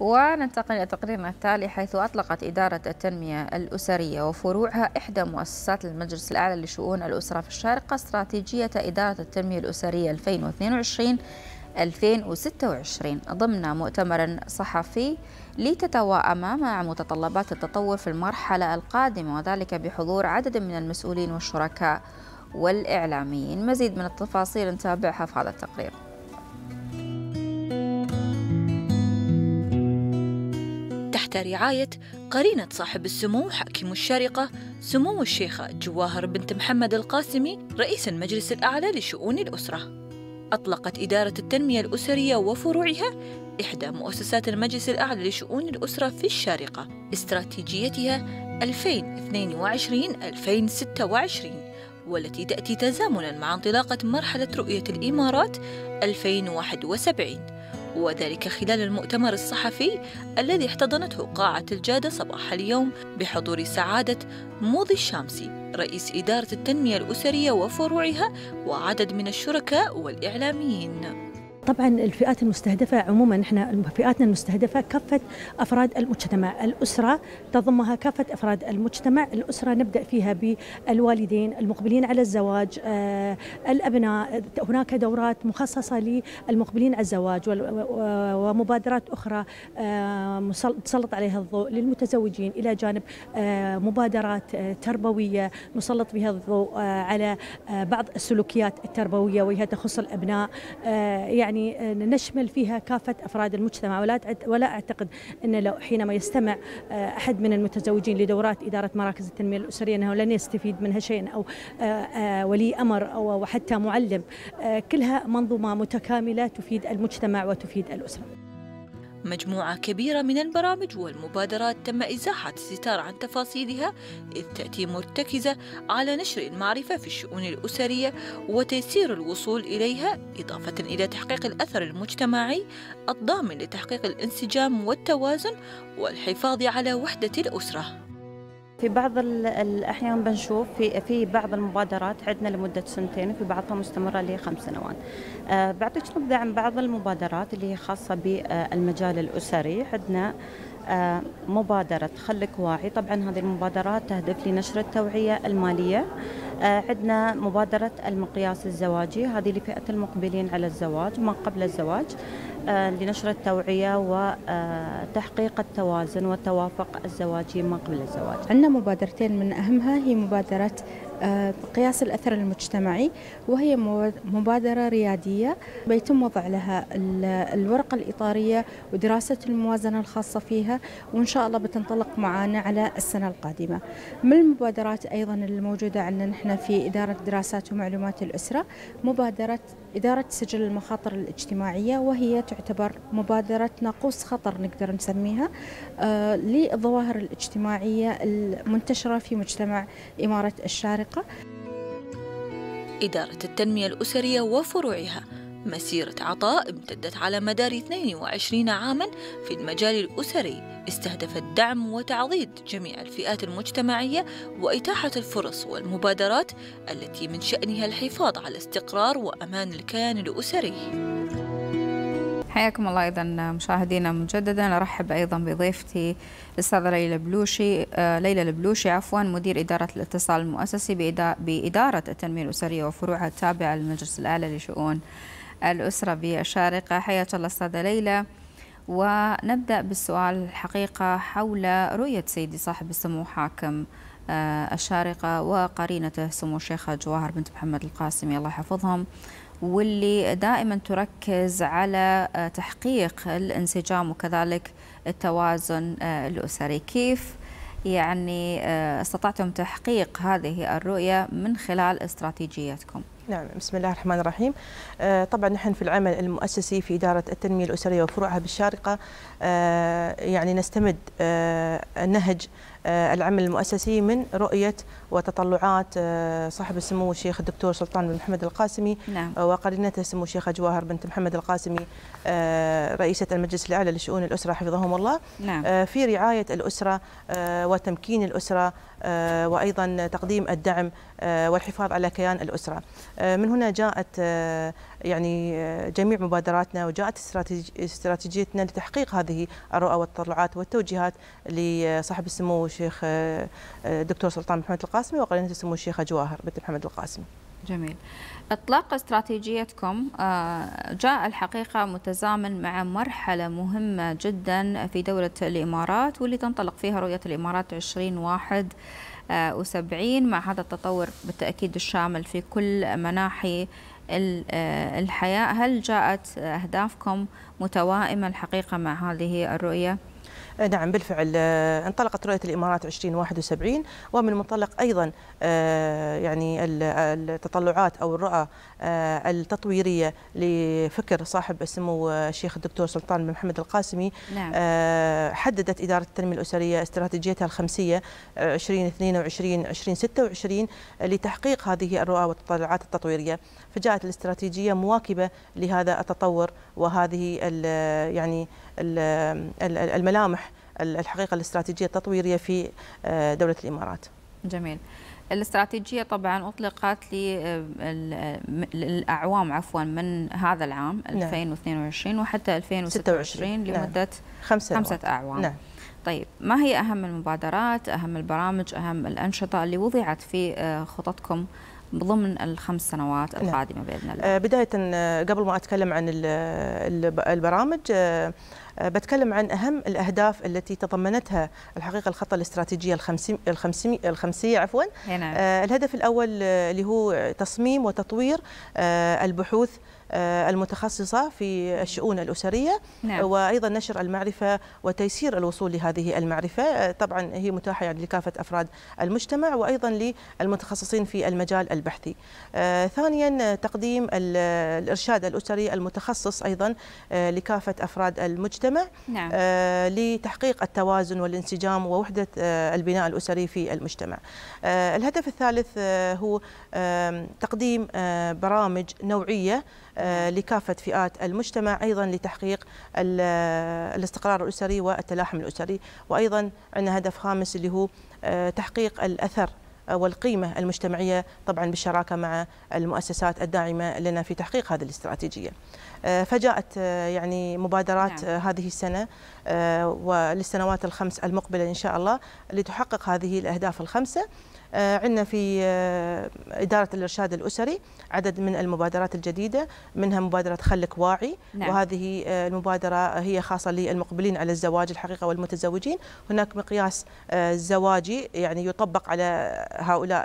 وننتقل إلى تقريرنا التالي حيث أطلقت إدارة التنمية الأسرية وفروعها إحدى مؤسسات المجلس الأعلى لشؤون الأسرة في الشارقة استراتيجية إدارة التنمية الأسرية 2022 2026 ضمن مؤتمر صحفي لتتواءم مع متطلبات التطور في المرحلة القادمة وذلك بحضور عدد من المسؤولين والشركاء والإعلاميين مزيد من التفاصيل نتابعها في هذا التقرير تحت رعاية قرينة صاحب السمو حاكم الشارقة سمو الشيخة جواهر بنت محمد القاسمي رئيس المجلس الأعلى لشؤون الأسرة أطلقت إدارة التنمية الأسرية وفروعها إحدى مؤسسات المجلس الأعلى لشؤون الأسرة في الشارقة استراتيجيتها 2022-2026 والتي تأتي تزامنا مع انطلاقة مرحلة رؤية الإمارات 2071 وذلك خلال المؤتمر الصحفي الذي احتضنته قاعة الجادة صباح اليوم بحضور سعادة موضي الشامسي رئيس إدارة التنمية الأسرية وفروعها وعدد من الشركاء والإعلاميين طبعا الفئات المستهدفة عموما احنا فئاتنا المستهدفة كافة أفراد المجتمع الأسرة تضمها كافة أفراد المجتمع الأسرة نبدأ فيها بالوالدين المقبلين على الزواج آه، الأبناء هناك دورات مخصصة للمقبلين على الزواج ومبادرات أخرى نسلط آه، عليها الضوء للمتزوجين إلى جانب آه، مبادرات تربوية نسلط بها الضوء على بعض السلوكيات التربوية وهي تخص الأبناء يعني يعني آه، نشمل فيها كافة أفراد المجتمع ولا ولا أعتقد أن لو حينما يستمع آه، أحد من المتزوجين لدورات إدارة مراكز التنمية الأسرية أنه لن يستفيد منها شيء أو آه، ولي أمر أو حتى معلم كلها منظومة متكاملة تفيد المجتمع وتفيد الأسرة مجموعة كبيرة من البرامج والمبادرات تم إزاحة الستار عن تفاصيلها إذ تأتي مرتكزة على نشر المعرفة في الشؤون الأسرية وتيسير الوصول إليها إضافة إلى تحقيق الأثر المجتمعي الضامن لتحقيق الانسجام والتوازن والحفاظ على وحدة الأسرة في بعض الاحيان بنشوف في في بعض المبادرات عندنا لمده سنتين وفي بعضها مستمره لخمس سنوات. آه، بعطيك نبذه عن بعض المبادرات اللي هي خاصه بالمجال الاسري، عندنا مبادرة خلك واعي طبعا هذه المبادرات تهدف لنشر التوعية المالية آه، عندنا مبادرة المقياس الزواجي هذه لفئة المقبلين على الزواج ما قبل الزواج آه، لنشر التوعية وتحقيق آه، التوازن والتوافق الزواجي ما قبل الزواج عندنا مبادرتين من أهمها هي مبادرة قياس الأثر المجتمعي وهي مبادرة ريادية بيتم وضع لها الورقة الإطارية ودراسة الموازنة الخاصة فيها وإن شاء الله بتنطلق معنا على السنة القادمة من المبادرات أيضا الموجودة عندنا نحن في إدارة دراسات ومعلومات الأسرة مبادرة إدارة سجل المخاطر الاجتماعية وهي تعتبر مبادرة ناقوس خطر نقدر نسميها للظواهر آه، الاجتماعية المنتشرة في مجتمع إمارة الشارقة الطريقة إدارة التنمية الأسرية وفروعها مسيرة عطاء امتدت على مدار 22 عاما في المجال الأسري استهدفت دعم وتعضيد جميع الفئات المجتمعية وإتاحة الفرص والمبادرات التي من شأنها الحفاظ على استقرار وأمان الكيان الأسري حياكم الله ايضا مشاهدينا مجددا ارحب ايضا بضيفتي الاستاذه ليلى بلوشي آه، ليلى البلوشي عفوا مدير اداره الاتصال المؤسسي باداره التنميه الاسريه وفروعها التابعه للمجلس الاعلى لشؤون الاسره بالشارقه حياك الله استاذه ليلى ونبدا بالسؤال الحقيقه حول رؤيه سيدي صاحب السمو حاكم آه، الشارقه وقرينته سمو الشيخه جواهر بنت محمد القاسمي الله يحفظهم واللي دائما تركز على آه، تحقيق الانسجام وكذلك التوازن آه، الأسري كيف يعني آه، استطعتم تحقيق هذه الرؤية من خلال استراتيجيتكم نعم بسم الله الرحمن الرحيم طبعا نحن في العمل المؤسسي في إدارة التنمية الأسرية وفروعها بالشارقة يعني نستمد نهج آه، العمل المؤسسي من رؤية وتطلعات آه، صاحب السمو الشيخ الدكتور سلطان بن محمد القاسمي نعم. آه، وقرينته سمو الشيخة جواهر بنت محمد القاسمي رئيسة المجلس الأعلى لشؤون الأسرة حفظهم الله نعم. في رعاية الأسرة وتمكين الأسرة وأيضا تقديم الدعم والحفاظ على كيان الأسرة من هنا جاءت يعني آه، جميع مبادراتنا وجاءت استراتيجيتنا لتحقيق هذه الرؤى والتطلعات والتوجيهات لصاحب السمو الشيخ الدكتور آه، آه، سلطان محمد القاسمي وقرينة السمو الشيخة جواهر بنت محمد القاسمي. جميل. اطلاق استراتيجيتكم جاء الحقيقه متزامن مع مرحله مهمه جدا في دوله الامارات واللي تنطلق فيها رؤيه الامارات 2071 مع هذا التطور بالتاكيد الشامل في كل مناحي آه، الحياة هل جاءت أهدافكم متوائمة الحقيقة مع هذه الرؤية؟ آه، نعم بالفعل آه، انطلقت رؤية الإمارات 2071 ومن منطلق أيضا آه، يعني التطلعات أو الرؤى التطويرية لفكر صاحب السمو الشيخ الدكتور سلطان بن محمد القاسمي نعم. حددت إدارة التنمية الأسرية استراتيجيتها الخمسية 2022 2026 لتحقيق هذه الرؤى والتطلعات التطويرية فجاءت الاستراتيجية مواكبة لهذا التطور وهذه يعني الملامح الحقيقه الاستراتيجيه التطويريه في آه، دوله الامارات. جميل. الاستراتيجيه طبعا اطلقت آه، للاعوام عفوا من هذا العام 2022 نعم. وحتى 2026 نعم. لمده خمسة, خمسة اعوام. نعم. طيب ما هي اهم المبادرات، اهم البرامج، اهم الانشطه اللي وضعت في آه، خططكم ضمن الخمس سنوات نعم. القادمه باذن الله. آه، بدايه آه، قبل ما اتكلم عن البرامج آه، بتكلم عن أهم الأهداف التي تضمنتها الحقيقة الخطة الاستراتيجية الخمسمية, الخمسية عفوا نعم. الهدف الأول اللي هو تصميم وتطوير البحوث آه، المتخصصة في الشؤون الأسرية نعم. وأيضا نشر المعرفة وتيسير الوصول لهذه المعرفة آه، طبعا هي متاحة يعني لكافة أفراد المجتمع وأيضا للمتخصصين في المجال البحثي آه، ثانيا تقديم الإرشاد الأسري المتخصص أيضا لكافة أفراد المجتمع نعم. لتحقيق التوازن والانسجام ووحدة البناء الأسري في المجتمع الهدف الثالث هو تقديم برامج نوعية آه، لكافة فئات المجتمع أيضا لتحقيق آه، الاستقرار الأسري والتلاحم الأسري وأيضا عندنا هدف خامس اللي هو آه، تحقيق الأثر والقيمة المجتمعية طبعا بالشراكة مع المؤسسات الداعمة لنا في تحقيق هذه الاستراتيجية فجاءت يعني مبادرات نعم. هذه السنة وللسنوات الخمس المقبلة إن شاء الله لتحقق هذه الأهداف الخمسة آه، عندنا في آه، إدارة الإرشاد الأسري عدد من المبادرات الجديدة منها مبادرة خلك واعي نعم. وهذه آه، المبادرة هي خاصة للمقبلين على الزواج الحقيقة والمتزوجين هناك مقياس زواجي يعني يطبق على هؤلاء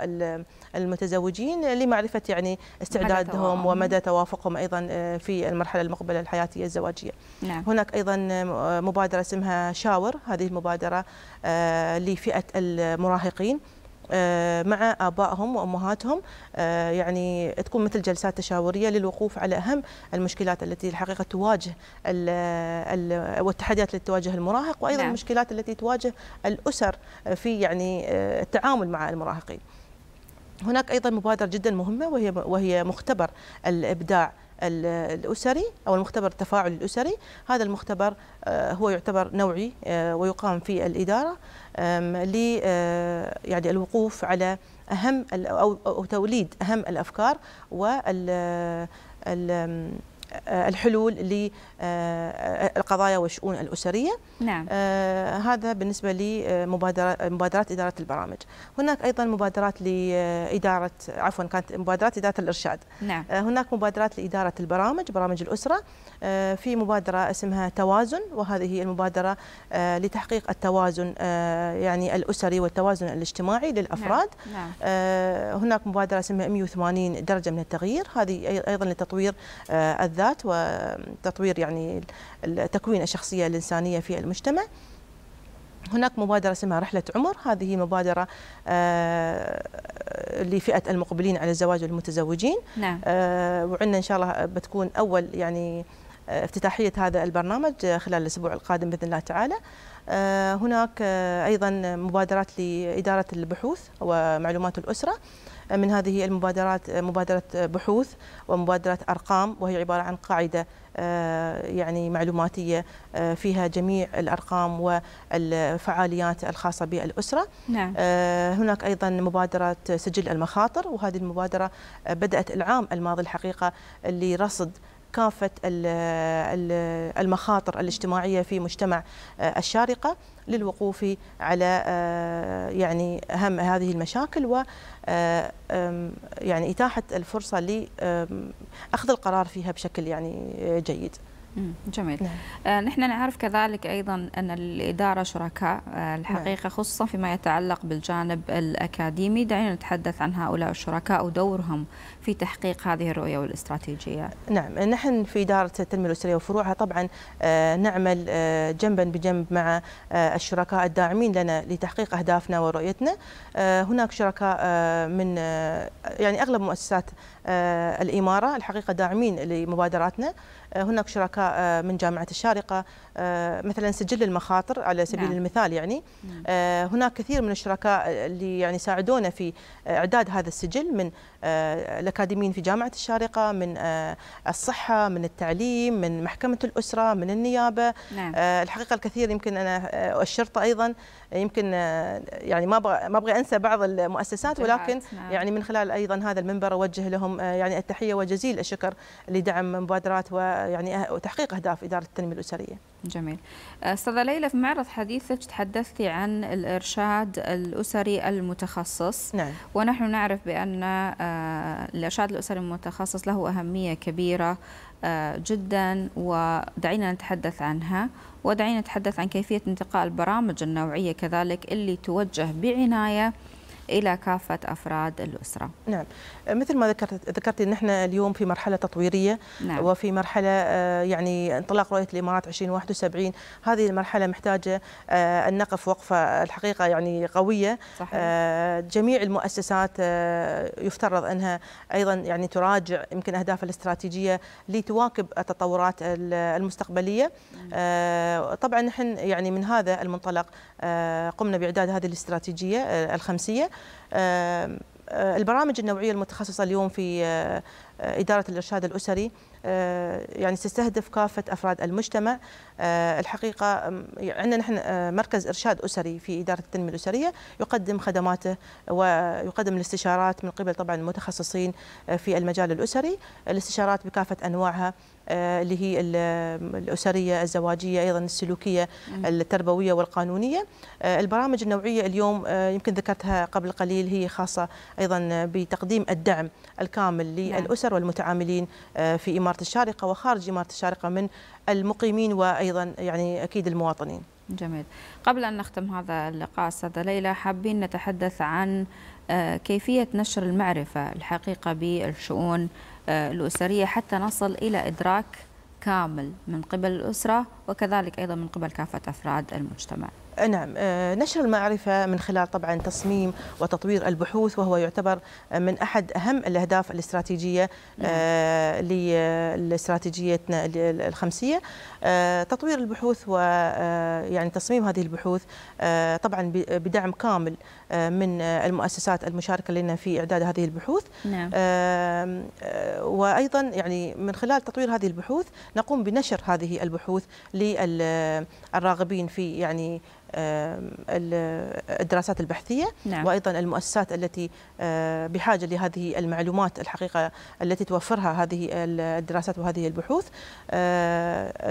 المتزوجين لمعرفة يعني استعدادهم ومدى توافقهم أيضا في المرحلة المقبلة الحياتية الزواجية نعم. هناك أيضا مبادرة اسمها شاور هذه المبادرة لفئة المراهقين آه، مع ابائهم وامهاتهم آه، يعني تكون مثل جلسات تشاوريه للوقوف على اهم المشكلات التي الحقيقه تواجه والتحديات التي تواجه المراهق وايضا نعم. المشكلات التي تواجه الاسر في يعني آه، التعامل مع المراهقين. هناك ايضا مبادره جدا مهمه وهي وهي مختبر الابداع الأسري أو المختبر التفاعل الأسري هذا المختبر آه، هو يعتبر نوعي آه، ويقام في الإدارة ل آه، يعني الوقوف على أهم أو توليد أهم الأفكار وال آه، الحلول للقضايا آه، آه، والشؤون الأسرية نعم. هذا بالنسبة لمبادرات إدارة البرامج هناك أيضا مبادرات لإدارة عفوا كانت مبادرات إدارة الإرشاد نعم. هناك مبادرات لإدارة البرامج برامج الأسرة في مبادرة اسمها توازن وهذه المبادرة لتحقيق التوازن يعني الأسري والتوازن الاجتماعي للأفراد نعم. نعم. هناك مبادرة اسمها 180 درجة من التغيير هذه أيضا لتطوير الذات الذات وتطوير يعني تكوين الشخصيه الانسانيه في المجتمع هناك مبادرة اسمها رحلة عمر هذه مبادرة آه، لفئة المقبلين على الزواج والمتزوجين نعم. آه، وعندنا إن شاء الله بتكون أول يعني آه، افتتاحية هذا البرنامج خلال الأسبوع القادم بإذن الله تعالى هناك أيضا مبادرات لإدارة البحوث ومعلومات الأسرة من هذه المبادرات مبادرة بحوث ومبادرة أرقام وهي عبارة عن قاعدة آه، يعني معلوماتية آه، فيها جميع الأرقام والفعاليات الخاصة بالأسرة نعم. آه، هناك أيضا مبادرة سجل المخاطر وهذه المبادرة بدأت العام الماضي الحقيقة لرصد كافة المخاطر الاجتماعية في مجتمع آه، الشارقة للوقوف على آه، يعني أهم هذه المشاكل و آه، يعني إتاحة الفرصة لأخذ القرار فيها بشكل يعني جيد جميل نعم. آه نحن نعرف كذلك أيضا أن الإدارة شركاء آه الحقيقة نعم. خصوصا فيما يتعلق بالجانب الأكاديمي دعينا نتحدث عن هؤلاء الشركاء ودورهم في تحقيق هذه الرؤية والاستراتيجية نعم نحن في إدارة التنمية الأسرية وفروعها طبعا آه نعمل آه، جنبا بجنب مع آه، الشركاء الداعمين لنا لتحقيق أهدافنا ورؤيتنا آه، هناك شركاء من يعني أغلب مؤسسات الإمارة الحقيقة داعمين لمبادراتنا هناك شركاء من جامعة الشارقة آه، مثلا سجل المخاطر على سبيل نعم. المثال يعني نعم. آه، هناك كثير من الشركاء اللي يعني ساعدونا في اعداد هذا السجل من آه، الاكاديميين في جامعه الشارقه من الصحه من التعليم من محكمه الاسره من النيابه نعم. الحقيقه الكثير يمكن انا الشرطه ايضا يمكن يعني ما ابغى ما ابغى انسى بعض المؤسسات ولكن نعم. يعني من خلال ايضا هذا المنبر اوجه لهم يعني التحيه وجزيل الشكر لدعم مبادرات ويعني وتحقيق اهداف اداره التنميه الاسريه جميل آه، استاذة ليلى في معرض حديثك تحدثتي عن الارشاد الاسري المتخصص نعم. ونحن نعرف بان آه، الارشاد الاسري المتخصص له اهميه كبيره آه، جدا ودعينا نتحدث عنها ودعينا نتحدث عن كيفيه انتقاء البرامج النوعيه كذلك اللي توجه بعنايه إلى كافة أفراد الأسرة نعم آه، مثل ما ذكرت ذكرتي نحن اليوم في مرحلة تطويرية نعم. وفي مرحلة آه، يعني انطلاق رؤية الإمارات 2071 هذه المرحلة محتاجة أن آه، نقف وقفة الحقيقة يعني قوية صحيح. جميع المؤسسات يفترض أنها أيضا يعني تراجع يمكن أهدافها الاستراتيجية لتواكب التطورات المستقبلية نعم. طبعا نحن يعني من هذا المنطلق قمنا بإعداد هذه الاستراتيجية الخمسية آه، آه، البرامج النوعيه المتخصصه اليوم في آه، اداره الارشاد الاسري يعني تستهدف كافه افراد المجتمع الحقيقه عندنا نحن مركز ارشاد اسري في اداره التنميه الاسريه يقدم خدماته ويقدم الاستشارات من قبل طبعا المتخصصين في المجال الاسري الاستشارات بكافه انواعها آه، اللي هي الأسرية الزواجية أيضا السلوكية التربوية والقانونية آه، البرامج النوعية اليوم آه، يمكن ذكرتها قبل قليل هي خاصة أيضا بتقديم الدعم الكامل نعم. للأسر والمتعاملين في إمارة الشارقة وخارج إمارة الشارقة من المقيمين وأيضا يعني أكيد المواطنين جميل قبل أن نختم هذا اللقاء أستاذة ليلى حابين نتحدث عن كيفية نشر المعرفة الحقيقة بالشؤون آه، الأسرية حتى نصل إلى إدراك كامل من قبل الأسرة وكذلك أيضا من قبل كافة أفراد المجتمع آه، نعم آه، نشر المعرفة من خلال طبعا تصميم وتطوير البحوث وهو يعتبر من أحد أهم الأهداف الاستراتيجية آه، نعم. لاستراتيجيتنا الخمسية تطوير البحوث ويعني تصميم هذه البحوث طبعا بدعم كامل من المؤسسات المشاركة لنا في إعداد هذه البحوث نعم. وأيضا يعني من خلال تطوير هذه البحوث نقوم بنشر هذه البحوث للراغبين في يعني الدراسات البحثيه نعم. وايضا المؤسسات التي بحاجه لهذه المعلومات الحقيقه التي توفرها هذه الدراسات وهذه البحوث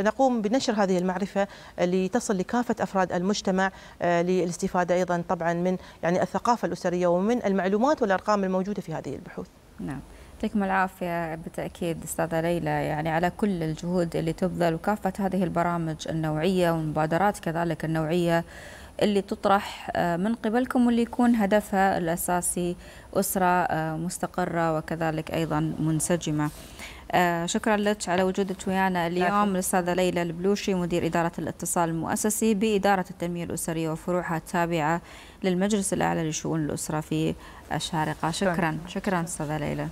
نقوم بنشر هذه المعرفه لتصل لكافه افراد المجتمع للاستفاده ايضا طبعا من يعني الثقافه الاسريه ومن المعلومات والارقام الموجوده في هذه البحوث نعم يعطيكم العافية بالتأكيد أستاذة ليلى يعني على كل الجهود اللي تبذل وكافة هذه البرامج النوعية والمبادرات كذلك النوعية اللي تطرح آه، من قبلكم واللي يكون هدفها الأساسي أسرة آه، مستقرة وكذلك أيضا منسجمة آه، شكرا لك على وجودك ويانا اليوم الأستاذة ليلى البلوشي مدير إدارة الاتصال المؤسسي بإدارة التنمية الأسرية وفروعها التابعة للمجلس الأعلى لشؤون الأسرة في الشارقة شكرا شكرا أستاذة ليلى